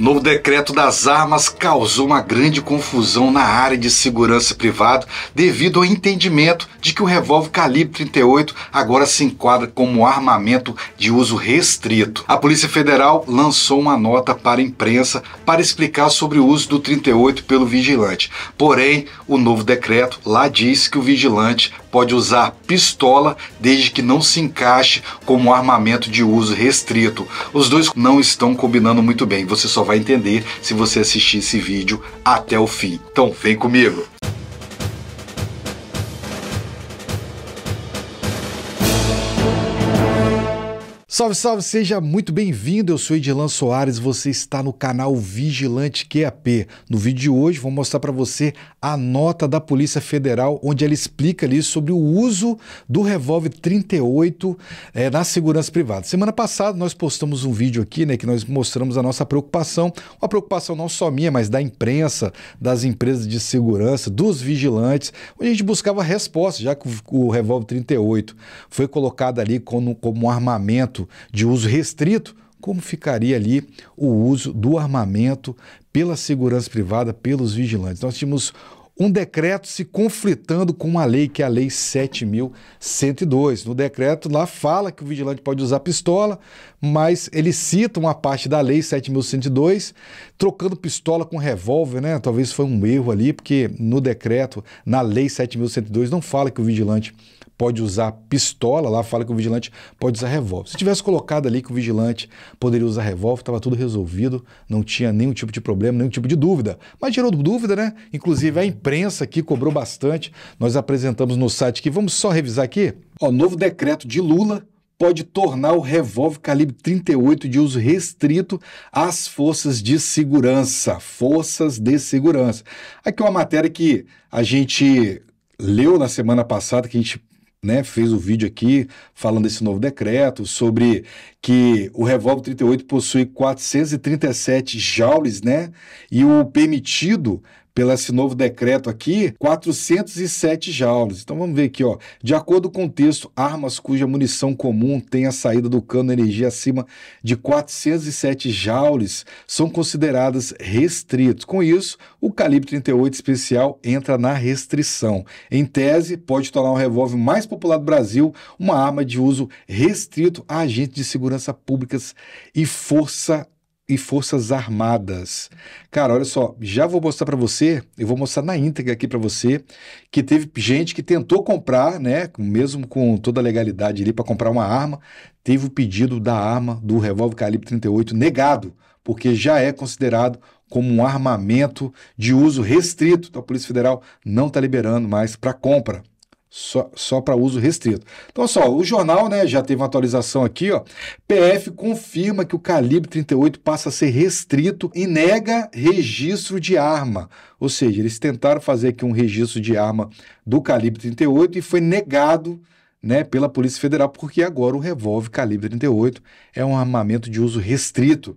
Novo decreto das armas causou uma grande confusão na área de segurança privada devido ao entendimento de que o revólver calibre 38 agora se enquadra como armamento de uso restrito. A Polícia Federal lançou uma nota para a imprensa para explicar sobre o uso do 38 pelo vigilante. Porém, o novo decreto lá diz que o vigilante pode usar pistola desde que não se encaixe como armamento de uso restrito. Os dois não estão combinando muito bem, você só vai entender se você assistir esse vídeo até o fim. Então vem comigo! Salve, salve, seja muito bem-vindo. Eu sou Edilan Soares, você está no canal Vigilante QAP. No vídeo de hoje vou mostrar para você a nota da Polícia Federal, onde ela explica ali sobre o uso do revólver 38 é, eh, na segurança privada. Semana passada nós postamos um vídeo aqui, né, que nós mostramos a nossa preocupação, uma preocupação não só minha, mas da imprensa, das empresas de segurança, dos vigilantes, onde a gente buscava resposta, já que o, o revólver 38 foi colocado ali como, como um armamento de uso restrito, como ficaria ali o uso do armamento pela segurança privada, pelos vigilantes. Nós tínhamos um decreto se conflitando com uma lei, que é a Lei 7.102. No decreto lá fala que o vigilante pode usar pistola, mas ele cita uma parte da Lei 7.102, trocando pistola com revólver, né? Talvez foi um erro ali, porque no decreto, na Lei 7.102, não fala que o vigilante pode usar pistola, lá fala que o vigilante pode usar revólver. Se tivesse colocado ali que o vigilante poderia usar revólver, estava tudo resolvido, não tinha nenhum tipo de problema, nenhum tipo de dúvida. Mas gerou dúvida, né? Inclusive a imprensa aqui cobrou bastante. Nós apresentamos no site que vamos só revisar aqui. O novo decreto de Lula pode tornar o revólver calibre 38 de uso restrito às forças de segurança, forças de segurança. Aqui é uma matéria que a gente leu na semana passada que a gente né, fez o vídeo aqui falando desse novo decreto, sobre que o revólver 38 possui 437 joules, né? E o permitido pelo esse novo decreto aqui, 407 jaules Então vamos ver aqui, ó. De acordo com o texto, armas cuja munição comum tem a saída do cano energia acima de 407 joules são consideradas restritas Com isso, o calibre 38 especial entra na restrição. Em tese, pode tornar o revólver mais popular do Brasil uma arma de uso restrito a agentes de segurança públicas e força e Forças Armadas. Cara, olha só, já vou mostrar para você, eu vou mostrar na íntegra aqui para você, que teve gente que tentou comprar, né, mesmo com toda a legalidade ali para comprar uma arma, teve o pedido da arma do revólver calibre 38 negado, porque já é considerado como um armamento de uso restrito. Então a Polícia Federal não está liberando mais para compra só, só para uso restrito. Então, só, o jornal né, já teve uma atualização aqui. Ó. PF confirma que o calibre 38 passa a ser restrito e nega registro de arma. Ou seja, eles tentaram fazer aqui um registro de arma do calibre 38 e foi negado né, pela Polícia Federal, porque agora o revólver calibre 38 é um armamento de uso restrito.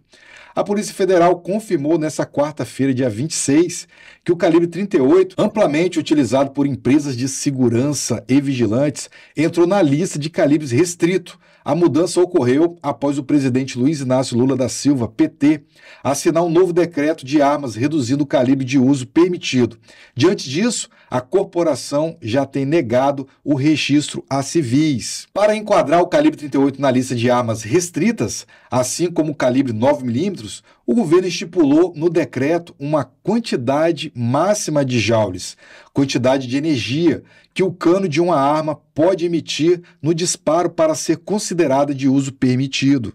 A Polícia Federal confirmou nesta quarta-feira, dia 26, que o calibre 38, amplamente utilizado por empresas de segurança e vigilantes, entrou na lista de calibres restrito a mudança ocorreu após o presidente Luiz Inácio Lula da Silva, PT, assinar um novo decreto de armas reduzindo o calibre de uso permitido. Diante disso, a corporação já tem negado o registro a civis. Para enquadrar o calibre 38 na lista de armas restritas, assim como o calibre 9mm, o governo estipulou no decreto uma quantidade máxima de joules, quantidade de energia que o cano de uma arma pode emitir no disparo para ser considerada de uso permitido.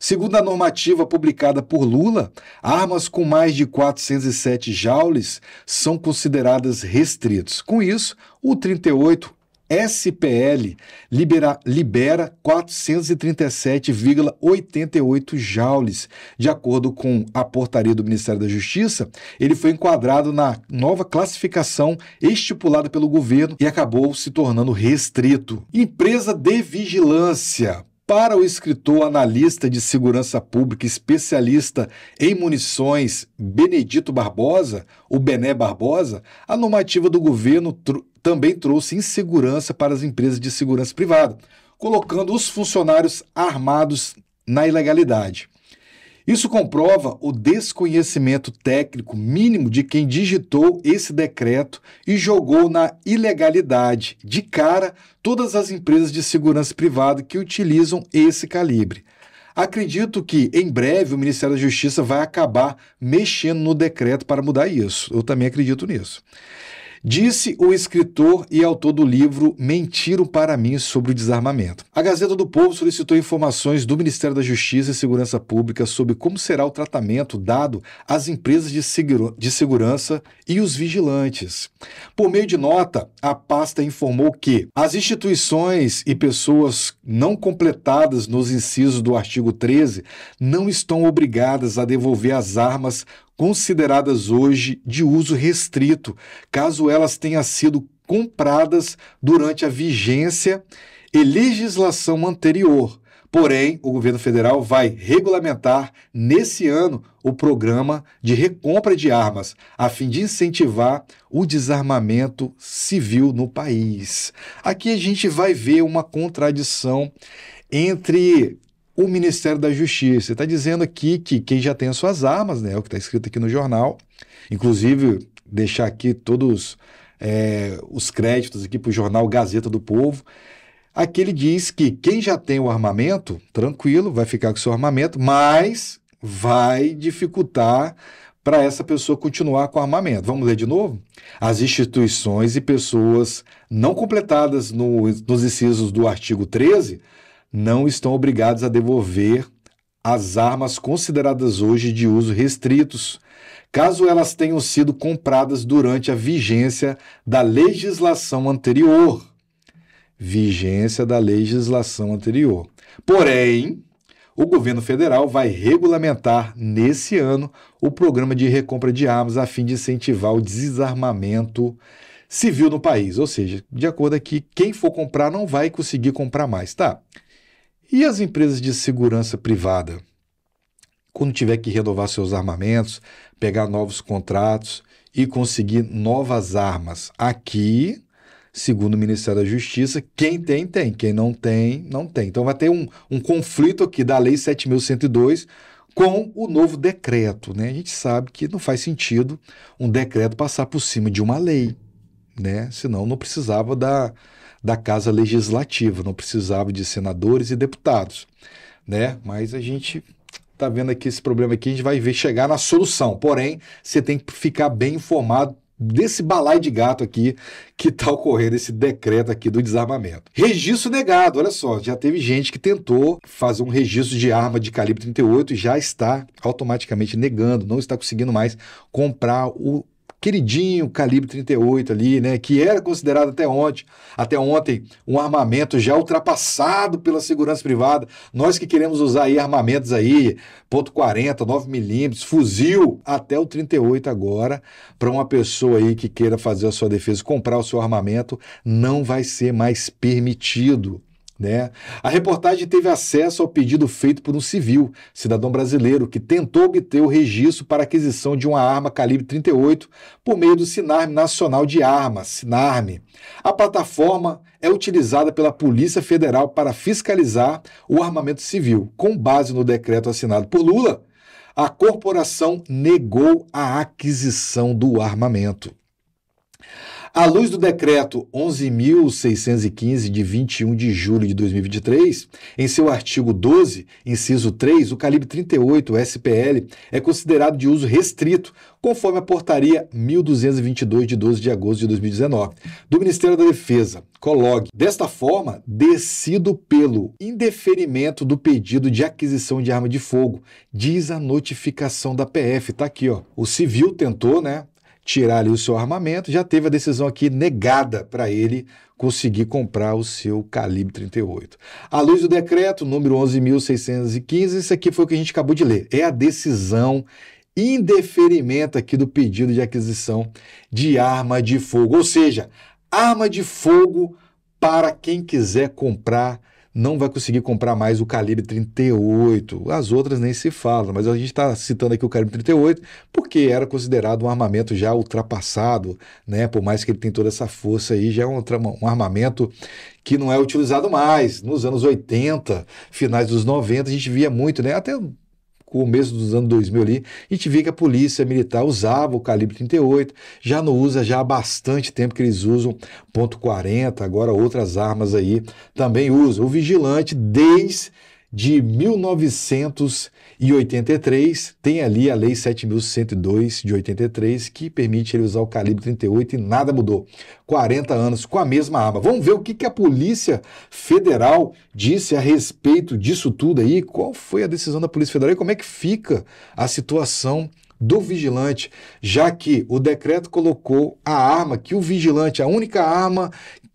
Segundo a normativa publicada por Lula, armas com mais de 407 joules são consideradas restritos. Com isso, o 38 SPL libera, libera 437,88 joules. De acordo com a portaria do Ministério da Justiça, ele foi enquadrado na nova classificação estipulada pelo governo e acabou se tornando restrito. Empresa de vigilância. Para o escritor, analista de segurança pública, especialista em munições, Benedito Barbosa, o Bené Barbosa, a normativa do governo também trouxe insegurança para as empresas de segurança privada, colocando os funcionários armados na ilegalidade. Isso comprova o desconhecimento técnico mínimo de quem digitou esse decreto e jogou na ilegalidade, de cara, todas as empresas de segurança privada que utilizam esse calibre. Acredito que, em breve, o Ministério da Justiça vai acabar mexendo no decreto para mudar isso. Eu também acredito nisso. Disse o escritor e autor do livro Mentiram para mim sobre o desarmamento. A Gazeta do Povo solicitou informações do Ministério da Justiça e Segurança Pública sobre como será o tratamento dado às empresas de, seguro, de segurança e os vigilantes. Por meio de nota, a pasta informou que as instituições e pessoas não completadas nos incisos do artigo 13 não estão obrigadas a devolver as armas consideradas hoje de uso restrito, caso elas tenham sido compradas durante a vigência e legislação anterior. Porém, o governo federal vai regulamentar nesse ano o programa de recompra de armas, a fim de incentivar o desarmamento civil no país. Aqui a gente vai ver uma contradição entre o Ministério da Justiça. Está dizendo aqui que quem já tem as suas armas, né, é o que está escrito aqui no jornal, inclusive deixar aqui todos é, os créditos aqui para o jornal Gazeta do Povo. Aqui ele diz que quem já tem o armamento, tranquilo, vai ficar com seu armamento, mas vai dificultar para essa pessoa continuar com o armamento. Vamos ler de novo? As instituições e pessoas não completadas no, nos incisos do artigo 13 não estão obrigados a devolver as armas consideradas hoje de uso restritos, caso elas tenham sido compradas durante a vigência da legislação anterior. Vigência da legislação anterior. Porém, o governo federal vai regulamentar nesse ano o programa de recompra de armas a fim de incentivar o desarmamento civil no país. Ou seja, de acordo aqui, quem for comprar não vai conseguir comprar mais, tá? E as empresas de segurança privada? Quando tiver que renovar seus armamentos, pegar novos contratos e conseguir novas armas. Aqui, segundo o Ministério da Justiça, quem tem, tem. Quem não tem, não tem. Então vai ter um, um conflito aqui da Lei 7.102 com o novo decreto. Né? A gente sabe que não faz sentido um decreto passar por cima de uma lei, né? senão não precisava da da Casa Legislativa, não precisava de senadores e deputados, né? Mas a gente tá vendo aqui esse problema aqui, a gente vai ver chegar na solução. Porém, você tem que ficar bem informado desse balai de gato aqui que está ocorrendo esse decreto aqui do desarmamento. Registro negado, olha só, já teve gente que tentou fazer um registro de arma de calibre 38 e já está automaticamente negando, não está conseguindo mais comprar o queridinho calibre 38 ali, né, que era é considerado até ontem, até ontem um armamento já ultrapassado pela segurança privada. Nós que queremos usar aí armamentos aí ponto .40, 9 milímetros, fuzil até o 38 agora, para uma pessoa aí que queira fazer a sua defesa, comprar o seu armamento, não vai ser mais permitido. Né? A reportagem teve acesso ao pedido feito por um civil, cidadão brasileiro, que tentou obter o registro para aquisição de uma arma calibre 38 por meio do Sinarme Nacional de Armas, Sinarme. A plataforma é utilizada pela Polícia Federal para fiscalizar o armamento civil. Com base no decreto assinado por Lula, a corporação negou a aquisição do armamento. À luz do decreto 11.615, de 21 de julho de 2023, em seu artigo 12, inciso 3, o calibre 38 SPL é considerado de uso restrito, conforme a portaria 1222 de 12 de agosto de 2019 do Ministério da Defesa, Coloque Desta forma, descido pelo indeferimento do pedido de aquisição de arma de fogo, diz a notificação da PF, tá aqui, ó. O civil tentou, né, tirar ali o seu armamento, já teve a decisão aqui negada para ele conseguir comprar o seu calibre 38. À luz do decreto número 11.615, isso aqui foi o que a gente acabou de ler. É a decisão indeferimento aqui do pedido de aquisição de arma de fogo, ou seja, arma de fogo para quem quiser comprar não vai conseguir comprar mais o calibre 38. As outras nem se falam, mas a gente está citando aqui o calibre 38 porque era considerado um armamento já ultrapassado, né? Por mais que ele tem toda essa força aí, já é um, um armamento que não é utilizado mais. Nos anos 80, finais dos 90, a gente via muito, né? Até o mesmo dos anos 2000 ali, a gente vê que a polícia militar usava o calibre 38, já não usa já há bastante tempo que eles usam ponto .40, agora outras armas aí também usam. O vigilante desde de 1983, tem ali a Lei 7102 de 83 que permite ele usar o calibre 38 e nada mudou. 40 anos com a mesma arma. Vamos ver o que, que a Polícia Federal disse a respeito disso tudo aí, qual foi a decisão da Polícia Federal e como é que fica a situação do vigilante, já que o decreto colocou a arma que o vigilante, a única arma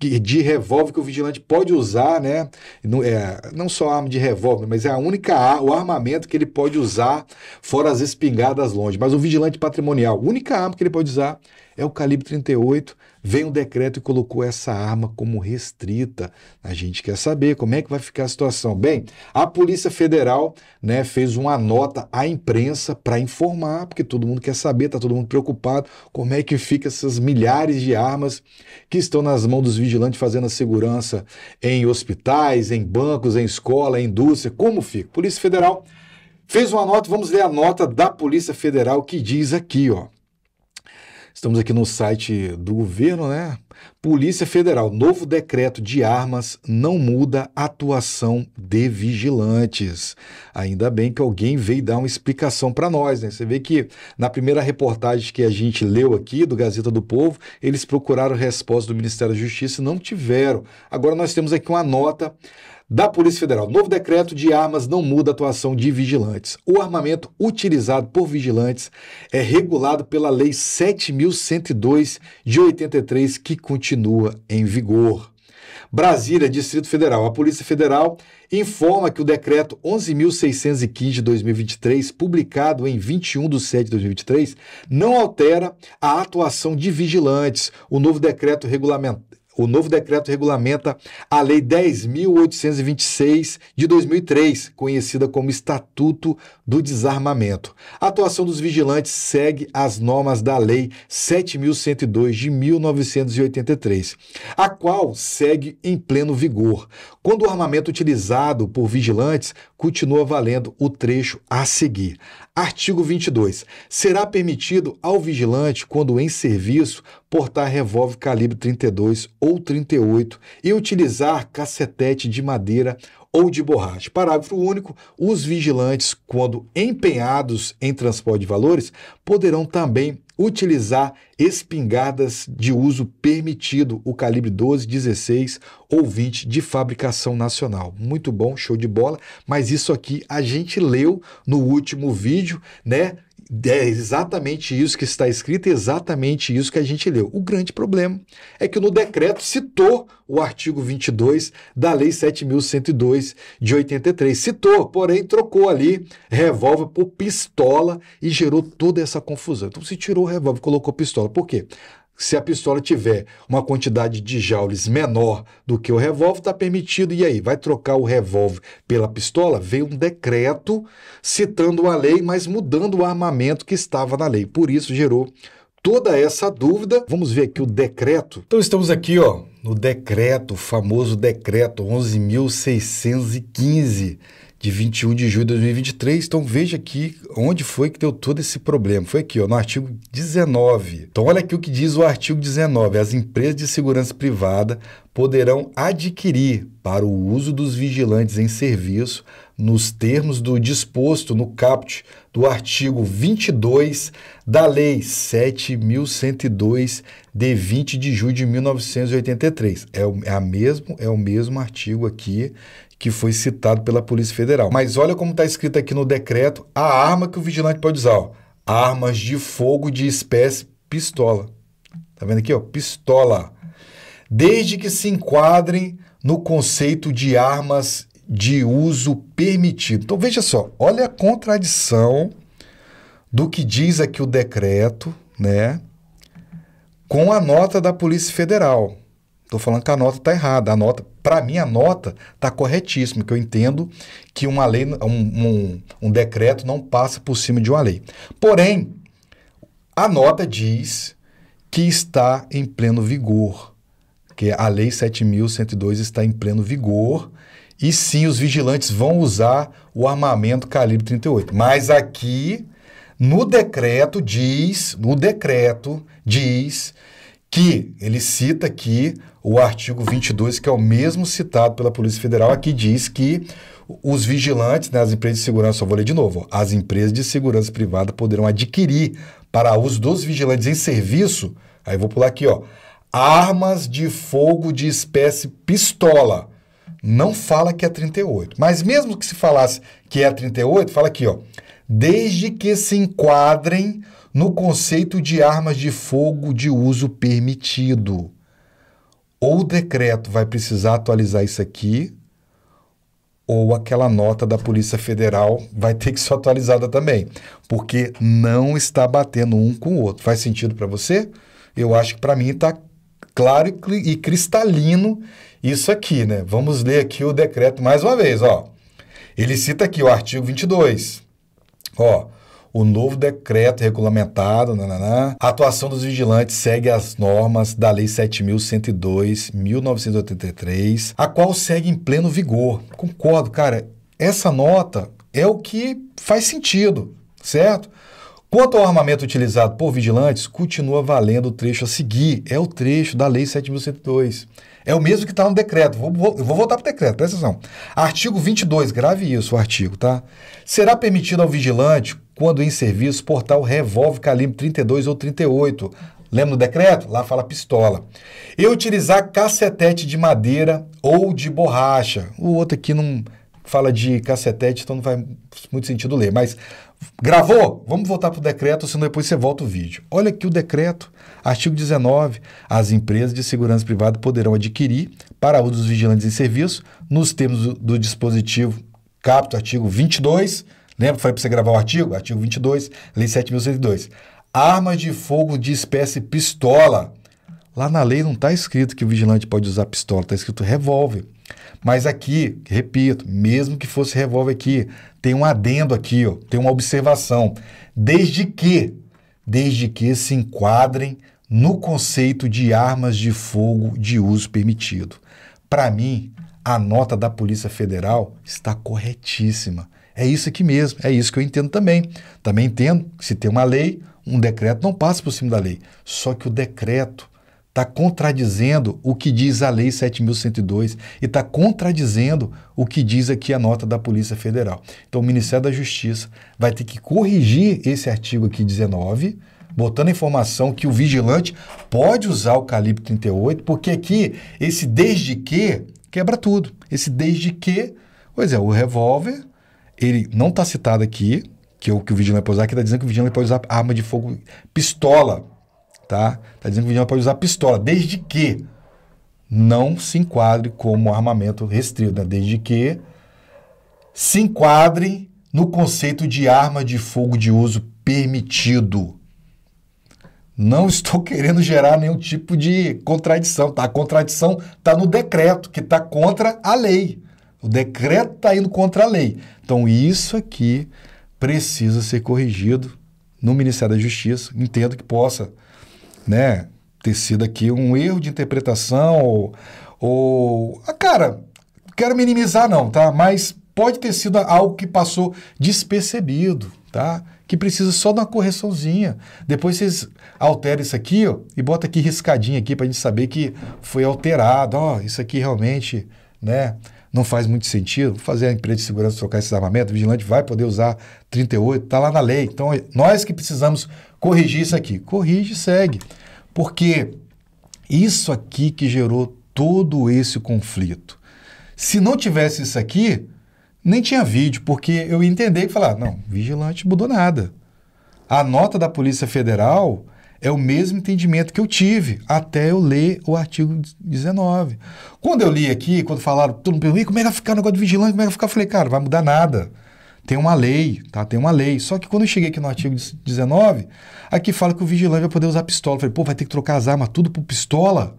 de revólver que o vigilante pode usar, né? Não, é, não só arma de revólver, mas é a única o armamento que ele pode usar fora as espingardas longe. Mas o vigilante patrimonial, a única arma que ele pode usar é o calibre 38 Vem um decreto e colocou essa arma como restrita. A gente quer saber como é que vai ficar a situação. Bem, a Polícia Federal né, fez uma nota à imprensa para informar, porque todo mundo quer saber, está todo mundo preocupado, como é que fica essas milhares de armas que estão nas mãos dos vigilantes fazendo a segurança em hospitais, em bancos, em escola, em indústria, como fica? Polícia Federal fez uma nota, vamos ler a nota da Polícia Federal que diz aqui, ó. Estamos aqui no site do governo, né? Polícia Federal, novo decreto de armas não muda a atuação de vigilantes. Ainda bem que alguém veio dar uma explicação para nós, né? Você vê que na primeira reportagem que a gente leu aqui do Gazeta do Povo, eles procuraram resposta do Ministério da Justiça e não tiveram. Agora nós temos aqui uma nota da Polícia Federal. Novo decreto de armas não muda a atuação de vigilantes. O armamento utilizado por vigilantes é regulado pela Lei 7102 de 83, que continua em vigor. Brasília, Distrito Federal. A Polícia Federal informa que o decreto 11.615 de 2023, publicado em 21 de 7 de 2023, não altera a atuação de vigilantes. O novo decreto regulamenta o novo decreto regulamenta a Lei 10.826 de 2003, conhecida como Estatuto do Desarmamento. A atuação dos vigilantes segue as normas da Lei 7.102 de 1983, a qual segue em pleno vigor. Quando o armamento utilizado por vigilantes, continua valendo o trecho a seguir. Artigo 22. Será permitido ao vigilante, quando em serviço, portar revólver calibre 32 ou 38 e utilizar cacetete de madeira ou de borracha. Parágrafo único: os vigilantes, quando empenhados em transporte de valores, poderão também utilizar espingardas de uso permitido, o calibre 12, 16 ou 20 de fabricação nacional. Muito bom, show de bola, mas isso aqui a gente leu no último vídeo, né? É exatamente isso que está escrito, e é exatamente isso que a gente leu. O grande problema é que no decreto citou o artigo 22 da Lei 7.102 de 83. Citou, porém trocou ali revólver por pistola e gerou toda essa confusão. Então se tirou o revólver, colocou pistola. Por quê? se a pistola tiver uma quantidade de joules menor do que o revólver, está permitido. E aí, vai trocar o revólver pela pistola? Veio um decreto citando a lei, mas mudando o armamento que estava na lei. Por isso gerou toda essa dúvida. Vamos ver aqui o decreto. Então estamos aqui, ó, no decreto, o famoso decreto 11615 de 21 de julho de 2023. Então veja aqui onde foi que deu todo esse problema. Foi aqui, ó, no artigo 19. Então olha aqui o que diz o artigo 19. As empresas de segurança privada poderão adquirir para o uso dos vigilantes em serviço nos termos do disposto no caput do artigo 22 da Lei 7102 de 20 de julho de 1983. É, o, é a mesmo é o mesmo artigo aqui que foi citado pela Polícia Federal. Mas olha como está escrito aqui no decreto a arma que o vigilante pode usar: ó. armas de fogo de espécie pistola. Tá vendo aqui, ó? Pistola. Desde que se enquadrem no conceito de armas de uso permitido. Então veja só, olha a contradição do que diz aqui o decreto, né? Com a nota da Polícia Federal. Estou falando que a nota está errada. A nota, para mim, a nota está corretíssima, que eu entendo que uma lei, um, um, um decreto não passa por cima de uma lei. Porém, a nota diz que está em pleno vigor, que a Lei 7.102 está em pleno vigor, e sim, os vigilantes vão usar o armamento calibre 38. Mas aqui, no decreto diz, no decreto diz que ele cita aqui o artigo 22, que é o mesmo citado pela Polícia Federal, aqui diz que os vigilantes, né, as empresas de segurança, eu vou ler de novo, ó, as empresas de segurança privada poderão adquirir para uso dos vigilantes em serviço, aí vou pular aqui, ó, armas de fogo de espécie pistola. Não fala que é 38, mas mesmo que se falasse que é 38, fala aqui, ó, desde que se enquadrem no conceito de armas de fogo de uso permitido. Ou o decreto vai precisar atualizar isso aqui, ou aquela nota da Polícia Federal vai ter que ser atualizada também, porque não está batendo um com o outro. Faz sentido para você? Eu acho que para mim está claro e cristalino isso aqui, né? Vamos ler aqui o decreto mais uma vez, ó. Ele cita aqui o artigo 22. Ó, o novo decreto regulamentado, nananã. Né, né, né. a atuação dos vigilantes segue as normas da Lei 7.102-1983, a qual segue em pleno vigor. Concordo, cara, essa nota é o que faz sentido, certo? Quanto ao armamento utilizado por vigilantes, continua valendo o trecho a seguir. É o trecho da Lei 7.102. É o mesmo que está no decreto. Vou, vou, vou voltar para o decreto, presta atenção. Artigo 22, grave isso, o artigo, tá? Será permitido ao vigilante quando em serviço portar o revólver calibre 32 ou 38. Lembra do decreto? Lá fala pistola. E utilizar cacetete de madeira ou de borracha. O outro aqui não fala de cacetete, então não faz muito sentido ler. Mas gravou? Vamos voltar para o decreto, senão depois você volta o vídeo. Olha aqui o decreto, artigo 19. As empresas de segurança privada poderão adquirir, para uso dos vigilantes em serviço, nos termos do, dispositivo capto artigo 22 Lembra que foi para você gravar o artigo? Artigo 22, Lei 7.102. Armas de fogo de espécie pistola. Lá na lei não está escrito que o vigilante pode usar pistola, está escrito revólver. Mas aqui, repito, mesmo que fosse revólver aqui, tem um adendo aqui, ó, tem uma observação. Desde que, desde que se enquadrem no conceito de armas de fogo de uso permitido. Para mim, a nota da Polícia Federal está corretíssima é isso aqui mesmo, é isso que eu entendo também. Também entendo que se tem uma lei, um decreto não passa por cima da lei. Só que o decreto está contradizendo o que diz a Lei 7.102 e está contradizendo o que diz aqui a nota da Polícia Federal. Então, o Ministério da Justiça vai ter que corrigir esse artigo aqui 19, botando a informação que o vigilante pode usar o calibre 38, porque aqui esse desde que quebra tudo. Esse desde que, pois é, o revólver ele não está citado aqui, que, eu, é que o vigilante pode usar, que está dizendo que o vigilante pode usar arma de fogo, pistola, tá? Está dizendo que o vigilante pode usar pistola, desde que não se enquadre como armamento restrito, né? desde que se enquadre no conceito de arma de fogo de uso permitido. Não estou querendo gerar nenhum tipo de contradição, tá? A contradição está no decreto, que está contra a lei. O decreto está indo contra a lei. Então, isso aqui precisa ser corrigido no Ministério da Justiça. Entendo que possa né, ter sido aqui um erro de interpretação ou. ou ah, cara, quero minimizar, não, tá? Mas pode ter sido algo que passou despercebido, tá? Que precisa só de uma correçãozinha. Depois vocês alteram isso aqui, ó, e bota aqui riscadinho aqui para a gente saber que foi alterado. Ó, isso aqui realmente, né? não faz muito sentido. Fazer a empresa de segurança trocar esses armamentos, o vigilante vai poder usar 38, está lá na lei. Então, nós que precisamos corrigir isso aqui. Corrige e segue. Porque isso aqui que gerou todo esse conflito. Se não tivesse isso aqui, nem tinha vídeo, porque eu ia entender e falar: não, vigilante mudou nada. A nota da Polícia Federal é o mesmo entendimento que eu tive até eu ler o artigo 19. Quando eu li aqui, quando falaram, todo mundo perguntou, como é que vai ficar o negócio de vigilância, como é que vai ficar? Eu falei, cara, vai mudar nada. Tem uma lei, tá? Tem uma lei. Só que quando eu cheguei aqui no artigo 19, aqui fala que o vigilante vai poder usar pistola. Eu falei, pô, vai ter que trocar as armas tudo por pistola?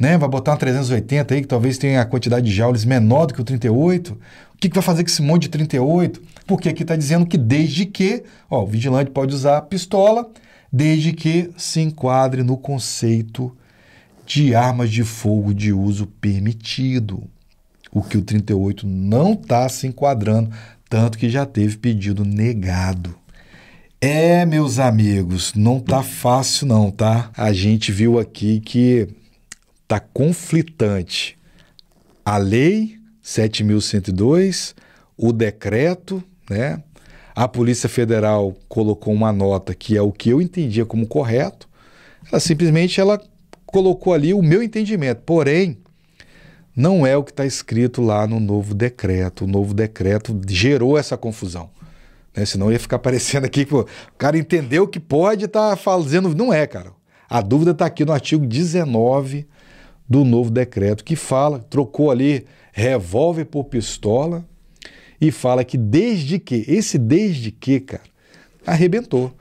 Né? Vai botar uma 380 aí, que talvez tenha a quantidade de joules menor do que o 38. O que, que vai fazer com esse monte de 38? Porque aqui está dizendo que desde que, ó, o vigilante pode usar pistola desde que se enquadre no conceito de armas de fogo de uso permitido, o que o 38 não está se enquadrando, tanto que já teve pedido negado. É, meus amigos, não tá fácil não, tá? A gente viu aqui que tá conflitante a lei 7102, o decreto, né? A Polícia Federal colocou uma nota que é o que eu entendia como correto. Ela simplesmente ela colocou ali o meu entendimento. Porém, não é o que está escrito lá no novo decreto. O novo decreto gerou essa confusão. Né? Senão ia ficar parecendo aqui que o cara entendeu que pode estar tá fazendo. Não é, cara. A dúvida está aqui no artigo 19 do novo decreto, que fala, trocou ali revólver por pistola, e fala que desde que, esse desde que, cara, arrebentou.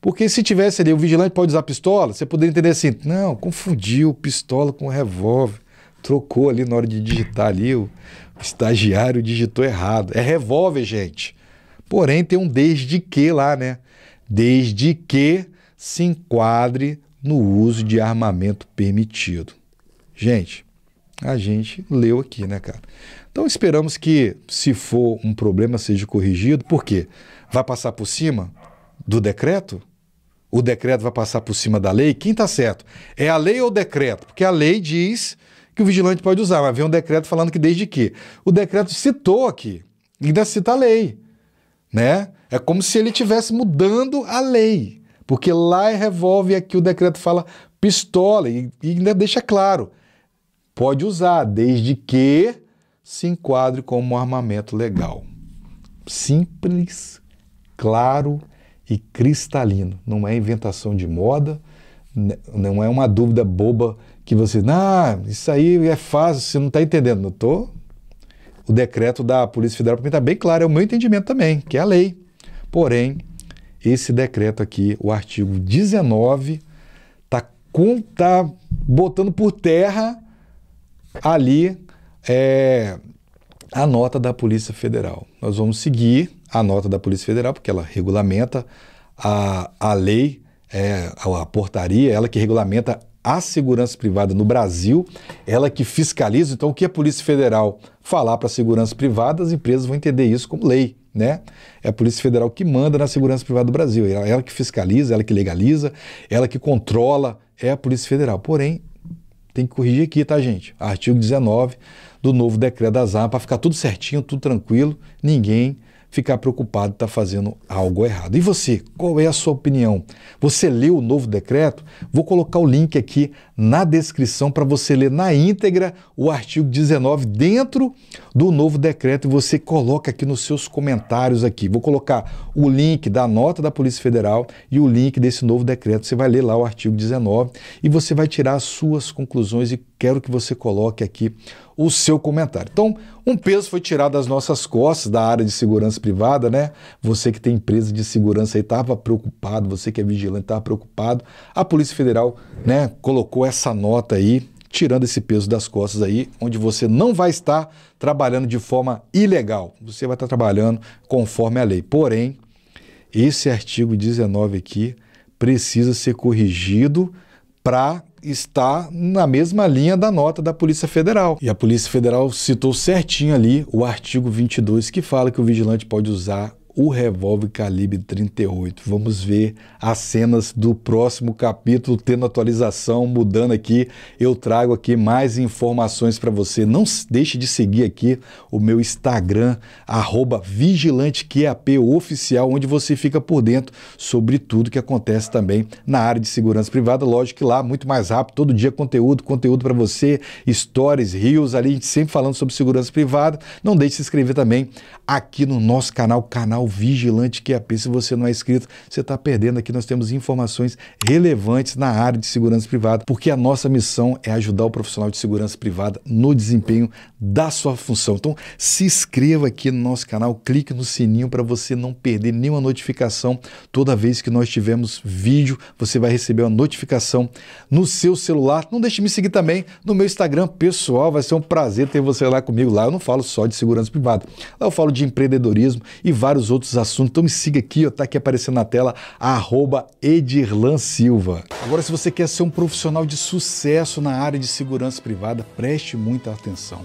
Porque se tivesse ali, o vigilante pode usar pistola, você poderia entender assim, não, confundiu pistola com revólver, trocou ali na hora de digitar ali, o estagiário digitou errado. É revólver, gente. Porém, tem um desde que lá, né? Desde que se enquadre no uso de armamento permitido. Gente, a gente leu aqui, né, cara? Então esperamos que, se for um problema, seja corrigido, por quê? Vai passar por cima do decreto? O decreto vai passar por cima da lei? Quem está certo? É a lei ou o decreto? Porque a lei diz que o vigilante pode usar, mas vem um decreto falando que desde que. O decreto citou aqui, ainda cita a lei, né? É como se ele estivesse mudando a lei, porque lá é revólver e aqui o decreto fala pistola e, e ainda deixa claro, pode usar desde que se enquadre como um armamento legal. Simples, claro e cristalino. Não é inventação de moda, né, não é uma dúvida boba que você, ah, isso aí é fácil, você não está entendendo. Não estou. O decreto da Polícia Federal para mim está bem claro, é o meu entendimento também, que é a lei. Porém, esse decreto aqui, o artigo 19, está tá botando por terra ali é a nota da Polícia Federal. Nós vamos seguir a nota da Polícia Federal, porque ela regulamenta a, a lei, é, a, a portaria, ela que regulamenta a segurança privada no Brasil, ela que fiscaliza. Então, o que a Polícia Federal falar para a segurança privada, as empresas vão entender isso como lei. Né? É a Polícia Federal que manda na segurança privada do Brasil. Ela, é ela que fiscaliza, ela que legaliza, ela que controla, é a Polícia Federal. Porém, tem que corrigir aqui, tá, gente? Artigo 19 do novo decreto da ZAN para ficar tudo certinho, tudo tranquilo, ninguém ficar preocupado de estar tá fazendo algo errado. E você, qual é a sua opinião? Você leu o novo decreto? Vou colocar o link aqui na descrição para você ler na íntegra o artigo 19 dentro do novo decreto e você coloca aqui nos seus comentários aqui. Vou colocar o link da nota da Polícia Federal e o link desse novo decreto. Você vai ler lá o artigo 19 e você vai tirar as suas conclusões e quero que você coloque aqui o seu comentário. Então, um peso foi tirado das nossas costas da área de segurança privada, né? Você que tem empresa de segurança aí estava preocupado, você que é vigilante estava preocupado. A Polícia Federal, né, colocou essa nota aí, tirando esse peso das costas aí, onde você não vai estar trabalhando de forma ilegal. Você vai estar trabalhando conforme a lei. Porém, esse artigo 19 aqui precisa ser corrigido para está na mesma linha da nota da Polícia Federal. E a Polícia Federal citou certinho ali o artigo 22 que fala que o vigilante pode usar o revólver calibre 38. Vamos ver as cenas do próximo capítulo, tendo atualização, mudando aqui. Eu trago aqui mais informações para você. Não deixe de seguir aqui o meu Instagram, arroba oficial, onde você fica por dentro sobre tudo que acontece também na área de segurança privada. Lógico que lá, muito mais rápido, todo dia conteúdo, conteúdo para você, stories, reels, ali a gente sempre falando sobre segurança privada. Não deixe de se inscrever também aqui no nosso canal, canal Vigilante QAP. É se você não é inscrito, você está perdendo. Aqui nós temos informações relevantes na área de segurança privada, porque a nossa missão é ajudar o profissional de segurança privada no desempenho da sua função. Então, se inscreva aqui no nosso canal, clique no sininho para você não perder nenhuma notificação. Toda vez que nós tivermos vídeo, você vai receber uma notificação no seu celular. Não deixe de me seguir também no meu Instagram pessoal. Vai ser um prazer ter você lá comigo. Lá eu não falo só de segurança privada, lá eu falo de empreendedorismo e vários outros outros assuntos. Então me siga aqui, ó, tá aqui aparecendo na tela, @edirlan_silva. Agora, se você quer ser um profissional de sucesso na área de segurança privada, preste muita atenção.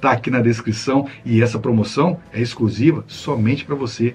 está aqui na descrição e essa promoção é exclusiva somente para você